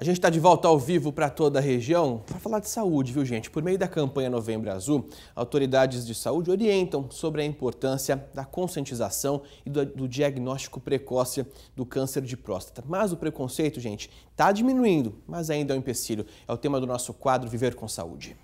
A gente está de volta ao vivo para toda a região para falar de saúde, viu gente? Por meio da campanha Novembro Azul, autoridades de saúde orientam sobre a importância da conscientização e do, do diagnóstico precoce do câncer de próstata. Mas o preconceito, gente, está diminuindo, mas ainda é um empecilho. É o tema do nosso quadro Viver com Saúde.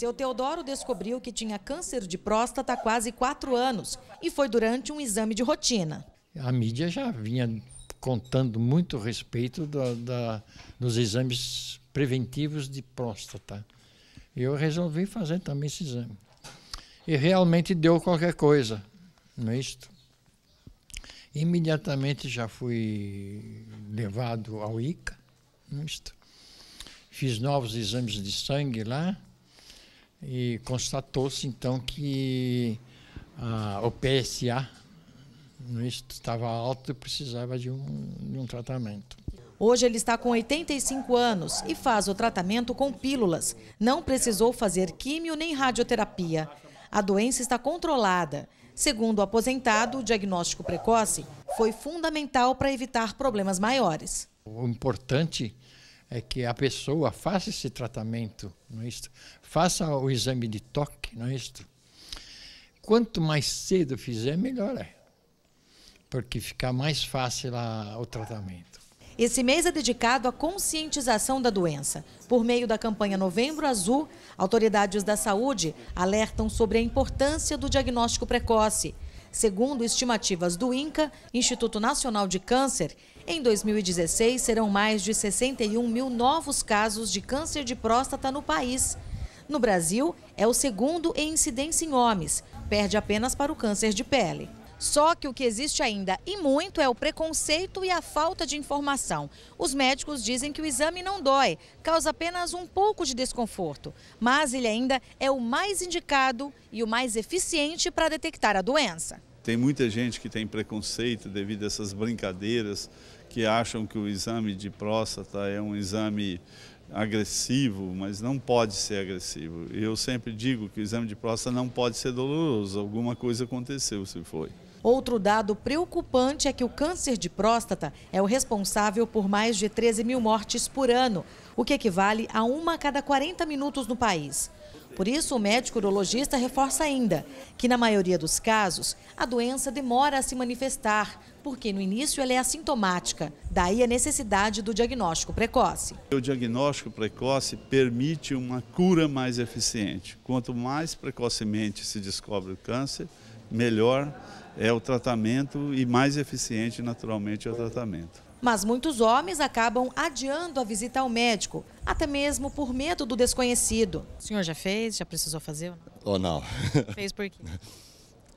Seu Teodoro descobriu que tinha câncer de próstata há quase quatro anos e foi durante um exame de rotina. A mídia já vinha contando muito a respeito da, da, dos exames preventivos de próstata. Eu resolvi fazer também esse exame. E realmente deu qualquer coisa, não é isto? Imediatamente já fui levado ao ICA, não é isto? Fiz novos exames de sangue lá, e constatou-se então que ah, o PSA estava alto e precisava de um, de um tratamento. Hoje ele está com 85 anos e faz o tratamento com pílulas. Não precisou fazer químio nem radioterapia. A doença está controlada. Segundo o aposentado, o diagnóstico precoce foi fundamental para evitar problemas maiores. O importante é é que a pessoa faça esse tratamento, não é isto? Faça o exame de toque, não é isto? Quanto mais cedo fizer, melhor é. Porque fica mais fácil a, o tratamento. Esse mês é dedicado à conscientização da doença. Por meio da campanha Novembro Azul, autoridades da saúde alertam sobre a importância do diagnóstico precoce. Segundo estimativas do INCA, Instituto Nacional de Câncer, em 2016 serão mais de 61 mil novos casos de câncer de próstata no país. No Brasil, é o segundo em incidência em homens, perde apenas para o câncer de pele. Só que o que existe ainda e muito é o preconceito e a falta de informação. Os médicos dizem que o exame não dói, causa apenas um pouco de desconforto, mas ele ainda é o mais indicado e o mais eficiente para detectar a doença. Tem muita gente que tem preconceito devido a essas brincadeiras que acham que o exame de próstata é um exame agressivo, mas não pode ser agressivo. Eu sempre digo que o exame de próstata não pode ser doloroso, alguma coisa aconteceu se foi. Outro dado preocupante é que o câncer de próstata é o responsável por mais de 13 mil mortes por ano, o que equivale a uma a cada 40 minutos no país. Por isso, o médico urologista reforça ainda que, na maioria dos casos, a doença demora a se manifestar, porque no início ela é assintomática, daí a necessidade do diagnóstico precoce. O diagnóstico precoce permite uma cura mais eficiente. Quanto mais precocemente se descobre o câncer, melhor é o tratamento e mais eficiente, naturalmente, é o tratamento. Mas muitos homens acabam adiando a visita ao médico, até mesmo por medo do desconhecido. O senhor já fez? Já precisou fazer? Ou oh, não? Fez por quê?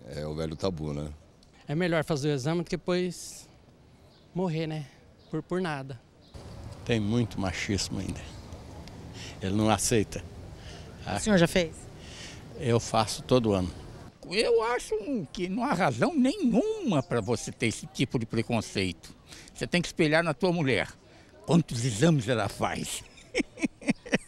É o velho tabu, né? É melhor fazer o exame do que depois morrer, né? Por, por nada. Tem muito machismo ainda. Ele não aceita. O senhor já fez? Eu faço todo ano. Eu acho que não há razão nenhuma para você ter esse tipo de preconceito. Você tem que espelhar na tua mulher. Quantos exames ela faz?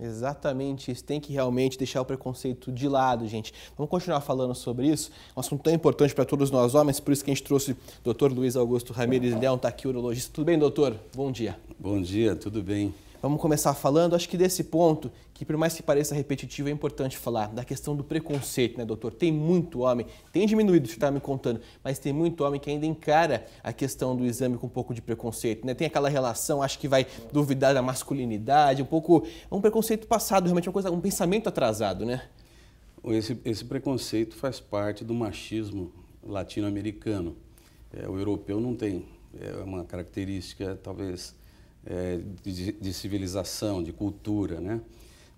Exatamente isso. Tem que realmente deixar o preconceito de lado, gente. Vamos continuar falando sobre isso. Um assunto tão importante para todos nós homens, por isso que a gente trouxe o doutor Luiz Augusto Ramírez Leão, está aqui, urologista. Tudo bem, doutor? Bom dia. Bom dia, tudo bem. Vamos começar falando, acho que desse ponto, que por mais que pareça repetitivo, é importante falar, da questão do preconceito, né, doutor? Tem muito homem, tem diminuído, você está me contando, mas tem muito homem que ainda encara a questão do exame com um pouco de preconceito, né? Tem aquela relação, acho que vai duvidar da masculinidade, um pouco. É um preconceito passado, realmente, uma coisa, um pensamento atrasado, né? Esse, esse preconceito faz parte do machismo latino-americano. É, o europeu não tem, é uma característica, talvez é, de, de, civilização, de cultura, né?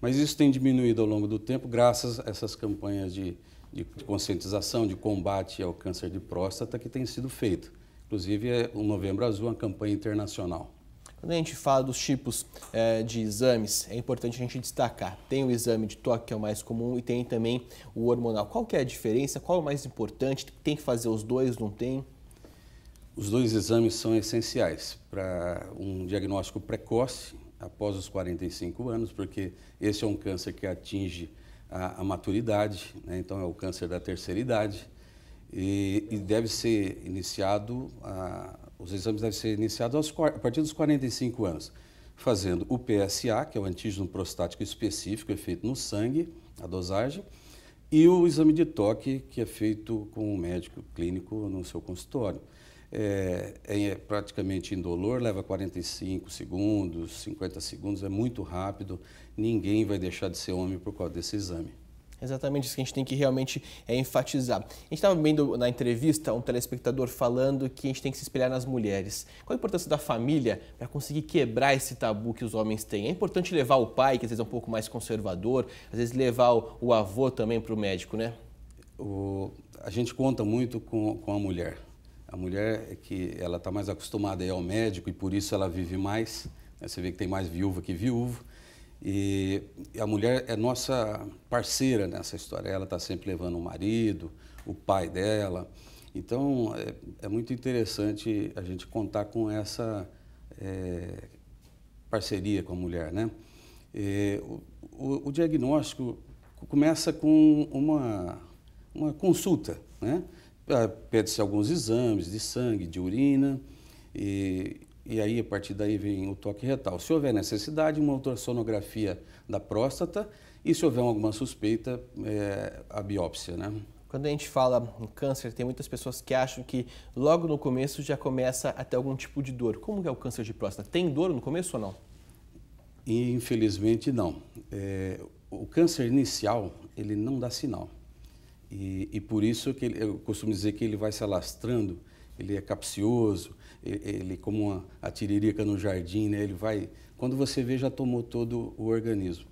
Mas isso tem diminuído ao longo do tempo, graças a essas campanhas de, de, de conscientização, de combate ao câncer de próstata que tem sido feito. Inclusive, é o Novembro Azul é uma campanha internacional. Quando a gente fala dos tipos é, de exames, é importante a gente destacar. Tem o exame de toque, que é o mais comum, e tem também o hormonal. Qual que é a diferença? Qual é o mais importante? Tem que fazer os dois, não tem? Os dois exames são essenciais para um diagnóstico precoce após os 45 anos, porque esse é um câncer que atinge a, a maturidade, né? então é o câncer da terceira idade e, e deve ser iniciado, a, os exames devem ser iniciados aos, a partir dos 45 anos, fazendo o PSA, que é o antígeno prostático específico, é feito no sangue, a dosagem, e o exame de toque, que é feito com um médico clínico no seu consultório. É, é, é praticamente indolor, leva 45 segundos, 50 segundos, é muito rápido. Ninguém vai deixar de ser homem por causa desse exame. Exatamente isso que a gente tem que realmente é, enfatizar. A gente estava vendo na entrevista um telespectador falando que a gente tem que se espelhar nas mulheres. Qual a importância da família para conseguir quebrar esse tabu que os homens têm? É importante levar o pai, que às vezes é um pouco mais conservador, às vezes levar o, o avô também para o médico, né? O, a gente conta muito com, com a mulher. A mulher é que ela está mais acostumada a ir ao médico e por isso ela vive mais. Né? Você vê que tem mais viúva que viúvo. E a mulher é nossa parceira nessa história. Ela está sempre levando o marido, o pai dela. Então é, é muito interessante a gente contar com essa é, parceria com a mulher, né? E, o, o, o diagnóstico começa com uma, uma consulta, né? Ah, pede-se alguns exames de sangue, de urina, e, e aí a partir daí vem o toque retal. Se houver necessidade, uma ultrassonografia da próstata e se houver alguma suspeita, é, a biópsia, né? Quando a gente fala em câncer, tem muitas pessoas que acham que logo no começo já começa a ter algum tipo de dor. Como é o câncer de próstata? Tem dor no começo ou não? Infelizmente não. É, o câncer inicial, ele não dá sinal. E, e por isso que ele, eu costumo dizer que ele vai se alastrando, ele é capcioso, ele, ele como uma, a tiririca no jardim, né? ele vai, quando você vê, já tomou todo o organismo.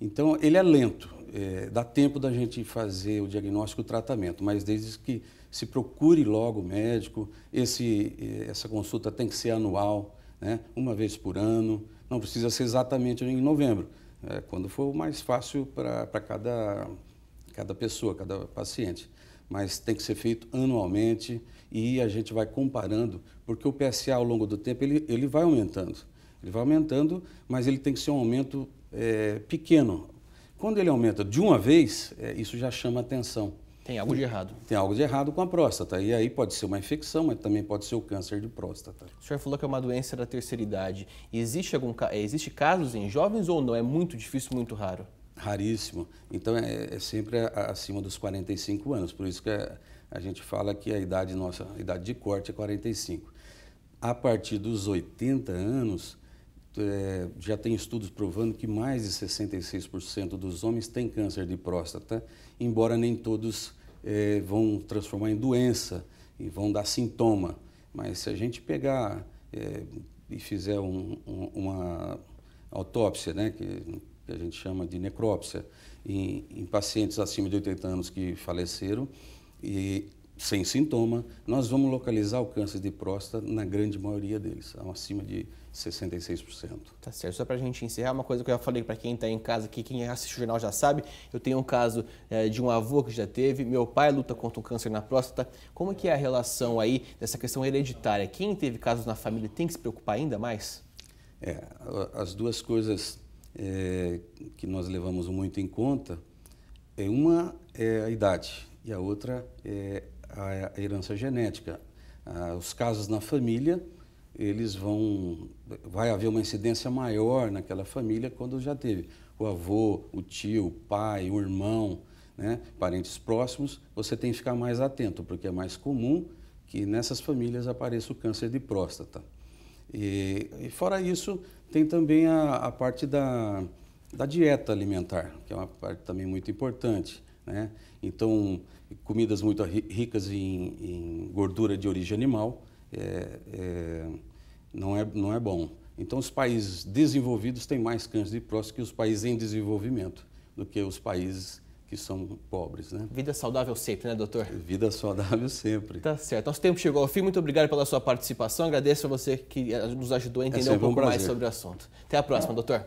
Então, ele é lento, é, dá tempo da gente fazer o diagnóstico e o tratamento, mas desde que se procure logo o médico, esse, essa consulta tem que ser anual, né? uma vez por ano, não precisa ser exatamente em novembro, é, quando for mais fácil para cada cada pessoa, cada paciente. Mas tem que ser feito anualmente e a gente vai comparando, porque o PSA ao longo do tempo ele, ele vai aumentando. Ele vai aumentando, mas ele tem que ser um aumento é, pequeno. Quando ele aumenta de uma vez, é, isso já chama atenção. Tem algo de errado. Tem algo de errado com a próstata. E aí pode ser uma infecção, mas também pode ser o câncer de próstata. O senhor falou que é uma doença da terceira idade. Existe, algum, é, existe casos em jovens ou não? É muito difícil, muito raro? Raríssimo. Então é, é sempre acima dos 45 anos, por isso que a, é, a gente fala que a idade nossa, a idade de corte é 45. A partir dos 80 anos, é, já tem estudos provando que mais de 66% dos homens têm câncer de próstata, embora nem todos é, vão transformar em doença e vão dar sintoma. Mas se a gente pegar é, e fizer um, um, uma autópsia, né, que que a gente chama de necrópsia, em, em pacientes acima de 80 anos que faleceram e sem sintoma, nós vamos localizar o câncer de próstata na grande maioria deles, acima de 66%. Tá certo. Só para a gente encerrar, uma coisa que eu já falei para quem está em casa aqui, quem assiste o jornal já sabe, eu tenho um caso é, de um avô que já teve, meu pai luta contra um câncer na próstata. Como é que é a relação aí dessa questão hereditária? Quem teve casos na família tem que se preocupar ainda mais? É, as duas coisas é, que nós levamos muito em conta, é uma é a idade e a outra é a herança genética. Ah, os casos na família, eles vão, vai haver uma incidência maior naquela família quando já teve o avô, o tio, o pai, o irmão, né, parentes próximos. Você tem que ficar mais atento porque é mais comum que nessas famílias apareça o câncer de próstata. E, e fora isso, tem também a, a parte da, da dieta alimentar, que é uma parte também muito importante. Né? Então, comidas muito ricas em, em gordura de origem animal é, é, não, é, não é bom. Então, os países desenvolvidos têm mais câncer de próstata que os países em desenvolvimento do que os países que são pobres. Né? Vida saudável sempre, né, doutor? Vida saudável sempre. Tá certo. Nosso tempo chegou ao fim. Muito obrigado pela sua participação. Agradeço a você que nos ajudou a entender é um pouco um mais sobre o assunto. Até a próxima, ah. doutor.